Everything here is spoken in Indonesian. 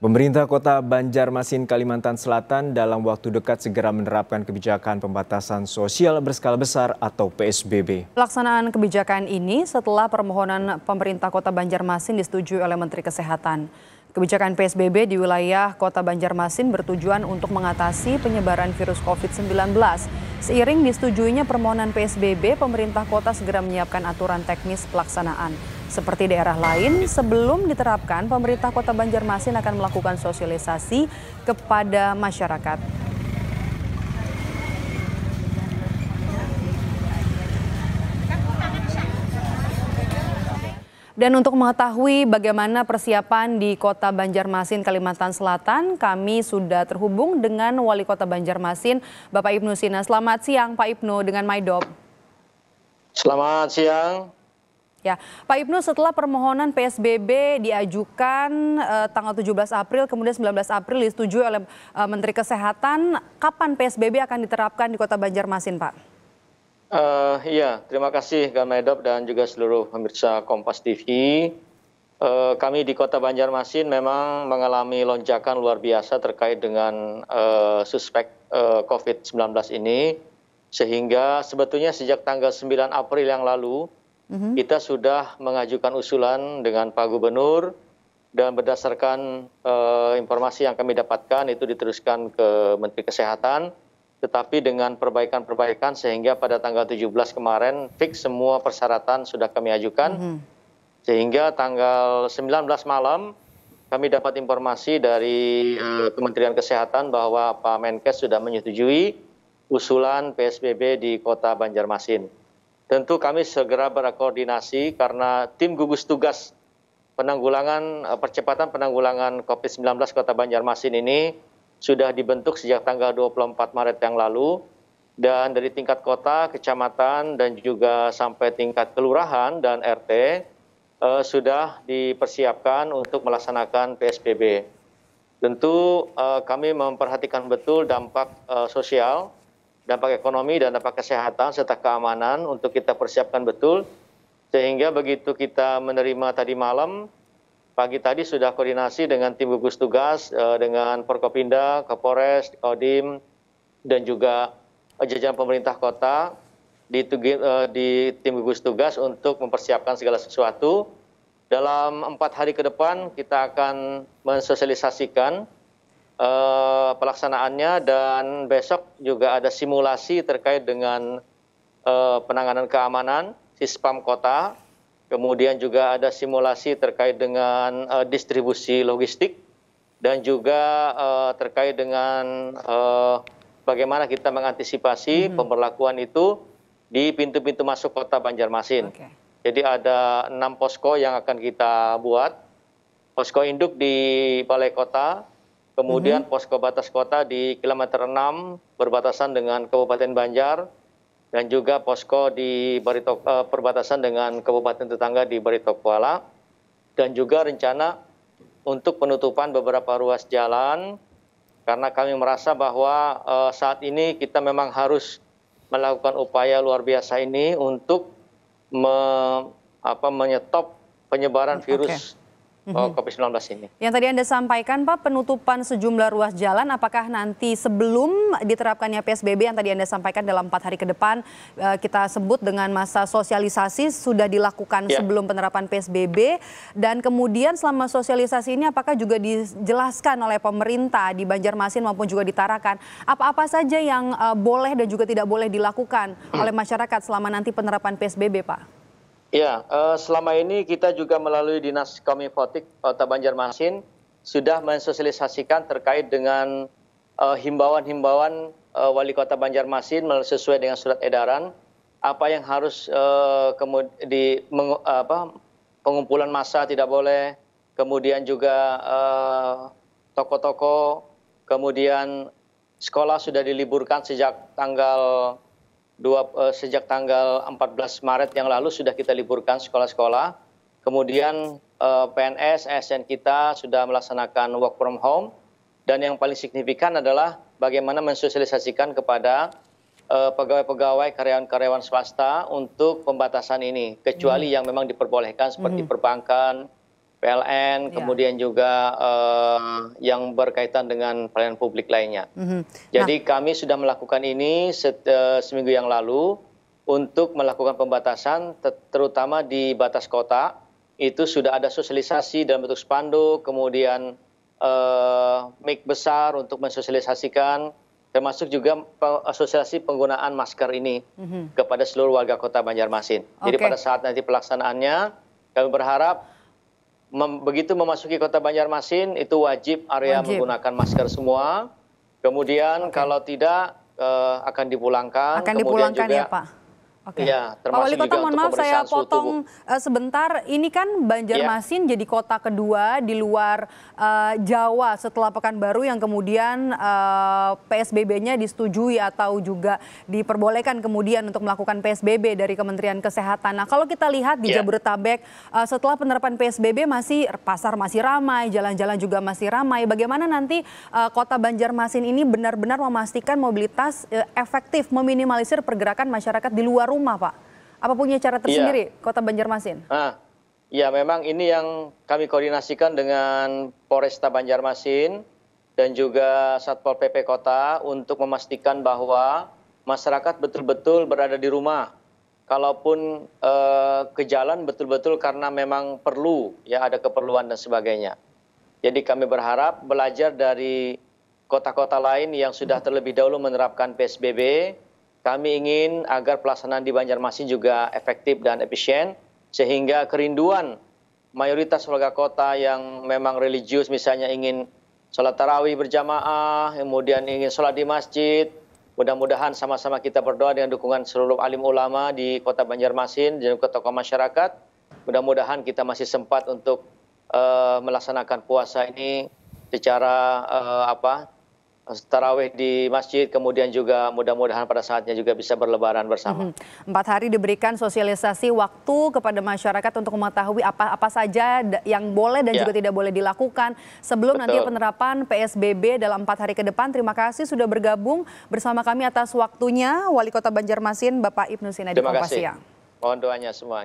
Pemerintah kota Banjarmasin, Kalimantan Selatan dalam waktu dekat segera menerapkan kebijakan pembatasan sosial berskala besar atau PSBB. Pelaksanaan kebijakan ini setelah permohonan pemerintah kota Banjarmasin disetujui oleh Menteri Kesehatan. Kebijakan PSBB di wilayah kota Banjarmasin bertujuan untuk mengatasi penyebaran virus COVID-19. Seiring disetujuinya permohonan PSBB, pemerintah kota segera menyiapkan aturan teknis pelaksanaan. Seperti daerah lain, sebelum diterapkan, pemerintah kota Banjarmasin akan melakukan sosialisasi kepada masyarakat. Dan untuk mengetahui bagaimana persiapan di kota Banjarmasin, Kalimantan Selatan, kami sudah terhubung dengan Wali Kota Banjarmasin, Bapak Ibnu Sina. Selamat siang Pak Ibnu dengan Maidop. Selamat siang. Ya, Pak Ibnu setelah permohonan PSBB diajukan eh, tanggal 17 April kemudian 19 April disetujui oleh eh, Menteri Kesehatan, kapan PSBB akan diterapkan di Kota Banjarmasin, Pak? Uh, iya, terima kasih Gamedop dan juga seluruh pemirsa Kompas TV. Uh, eh, kami di Kota Banjarmasin memang mengalami lonjakan luar biasa terkait dengan uh, suspek uh, COVID-19 ini, sehingga sebetulnya sejak tanggal 9 April yang lalu -hmm. kita sudah mengajukan usulan dengan Pak Gubernur dan berdasarkan uh, informasi yang kami dapatkan itu diteruskan ke Menteri Kesehatan tetapi dengan perbaikan-perbaikan sehingga pada tanggal 17 kemarin fix semua persyaratan sudah kami ajukan mm -hmm. sehingga tanggal 19 malam kami dapat informasi dari uh, Kementerian Kesehatan bahwa Pak Menkes sudah menyetujui usulan PSBB di Kota Banjarmasin. Tentu kami segera berkoordinasi karena tim gugus tugas penanggulangan eh, percepatan penanggulangan COVID-19 Kota Banjarmasin ini sudah dibentuk sejak tanggal 24 Maret yang lalu dan dari tingkat kota, kecamatan dan juga sampai tingkat kelurahan dan RT eh, sudah dipersiapkan untuk melaksanakan PSBB. Tentu eh, kami memperhatikan betul dampak eh, sosial dampak ekonomi dan dampak kesehatan serta keamanan untuk kita persiapkan betul sehingga begitu kita menerima tadi malam pagi tadi sudah koordinasi dengan tim gugus tugas eh, dengan porkopinda, Kapolres, Kodim dan juga jajaran pemerintah kota di, eh, di tim gugus tugas untuk mempersiapkan segala sesuatu. Dalam empat hari ke depan kita akan mensosialisasikan uh, pelaksanaannya dan besok juga ada simulasi terkait dengan uh, penanganan keamanan Sispam Kota. Kemudian juga ada simulasi terkait dengan uh, distribusi logistik dan juga uh, terkait dengan uh, bagaimana kita mengantisipasi hmm pemberlakuan itu di pintu-pintu masuk kota Banjarmasin. Okay. Jadi ada enam posko yang akan kita buat. Posko induk di Balai Kota, Kemudian mm-hmm. posko batas kota di kilometer 6 berbatasan dengan Kabupaten Banjar dan juga posko di Barito, uh, eh, perbatasan dengan kabupaten tetangga di Barito Kuala dan juga rencana untuk penutupan beberapa ruas jalan karena kami merasa bahwa uh, saat ini kita memang harus melakukan upaya luar biasa ini untuk me, apa menyetop penyebaran virus okay Oh, mhm. COVID-19 ini. Yang tadi Anda sampaikan Pak, penutupan sejumlah ruas jalan, apakah nanti sebelum diterapkannya PSBB yang tadi Anda sampaikan dalam empat hari ke depan, eh, kita sebut dengan masa sosialisasi sudah dilakukan ya. sebelum penerapan PSBB, dan kemudian selama sosialisasi ini apakah juga dijelaskan oleh pemerintah di Banjarmasin maupun juga di Tarakan, apa-apa saja yang eh, boleh dan juga tidak boleh dilakukan hmm. oleh masyarakat selama nanti penerapan PSBB Pak? Ya, eh, selama ini kita juga melalui dinas Kominfotik Kota Banjarmasin sudah mensosialisasikan terkait dengan eh, himbauan-himbauan eh, Wali Kota Banjarmasin sesuai dengan surat edaran apa yang harus di apa, pengumpulan massa tidak boleh, kemudian juga toko-toko, kemudian sekolah sudah diliburkan sejak tanggal dua, eh, sejak tanggal 14 Maret yang lalu sudah kita liburkan sekolah-sekolah. Kemudian eh, PNS, ASN kita sudah melaksanakan work from home. Dan yang paling signifikan adalah bagaimana mensosialisasikan kepada eh, pegawai-pegawai karyawan-karyawan swasta untuk pembatasan ini, kecuali hmm. yang memang diperbolehkan seperti hmm. perbankan, PLN, ya. kemudian juga uh, yang berkaitan dengan pelayanan publik lainnya. Mm -hmm. Jadi nah. kami sudah melakukan ini set, uh, seminggu yang lalu untuk melakukan pembatasan, terutama di batas kota itu sudah ada sosialisasi dalam bentuk spanduk, kemudian uh, mic besar untuk mensosialisasikan, termasuk juga asosiasi penggunaan masker ini mm -hmm. kepada seluruh warga kota Banjarmasin. Okay. Jadi pada saat nanti pelaksanaannya, kami berharap mem, begitu memasuki kota Banjarmasin itu wajib area wajib. menggunakan masker semua. Kemudian okay. kalau tidak uh, akan dipulangkan. Akan Kemudian dipulangkan juga, ya Pak. Oke. Ya, Pak Wali Kota, mohon maaf saya potong tubuh. Eh, sebentar. Ini kan Banjarmasin ya. jadi kota kedua di luar uh, Jawa setelah Pekanbaru yang kemudian uh, eh, PSBB-nya disetujui atau juga diperbolehkan kemudian untuk melakukan PSBB dari Kementerian Kesehatan. Nah, kalau kita lihat di ya. Jabodetabek uh, setelah penerapan PSBB masih pasar masih ramai, jalan-jalan juga masih ramai. Bagaimana nanti uh, kota Banjarmasin ini benar-benar memastikan mobilitas uh, efektif meminimalisir pergerakan masyarakat di luar rumah, Pak. Apa punya cara iya. tersendiri ya. Kota Banjarmasin? Ah, ya memang ini yang kami koordinasikan dengan Polresta Banjarmasin dan juga Satpol PP Kota untuk memastikan bahwa masyarakat betul-betul berada di rumah. Kalaupun eh, ke jalan betul-betul karena memang perlu, ya ada keperluan dan sebagainya. Jadi kami berharap belajar dari kota-kota lain yang sudah terlebih dahulu menerapkan PSBB kami ingin agar pelaksanaan di Banjarmasin juga efektif dan efisien, sehingga kerinduan mayoritas warga kota yang memang religius misalnya ingin sholat tarawih berjamaah, kemudian ingin sholat di masjid, mudah-mudahan sama-sama kita berdoa dengan dukungan seluruh alim ulama di kota Banjarmasin, dan tokoh masyarakat, mudah-mudahan kita masih sempat untuk uh, melaksanakan puasa ini secara uh, apa tarawih di masjid, kemudian juga mudah-mudahan pada saatnya juga bisa berlebaran bersama. Mhm. Empat hari diberikan sosialisasi waktu kepada masyarakat untuk mengetahui apa apa saja yang boleh dan ya. juga tidak boleh dilakukan sebelum Betul. nanti penerapan PSBB dalam empat hari ke depan. Terima kasih sudah bergabung bersama kami atas waktunya Wali Kota Banjarmasin Bapak Ibnu Sinadi Terima kasih. Mohon doanya semua.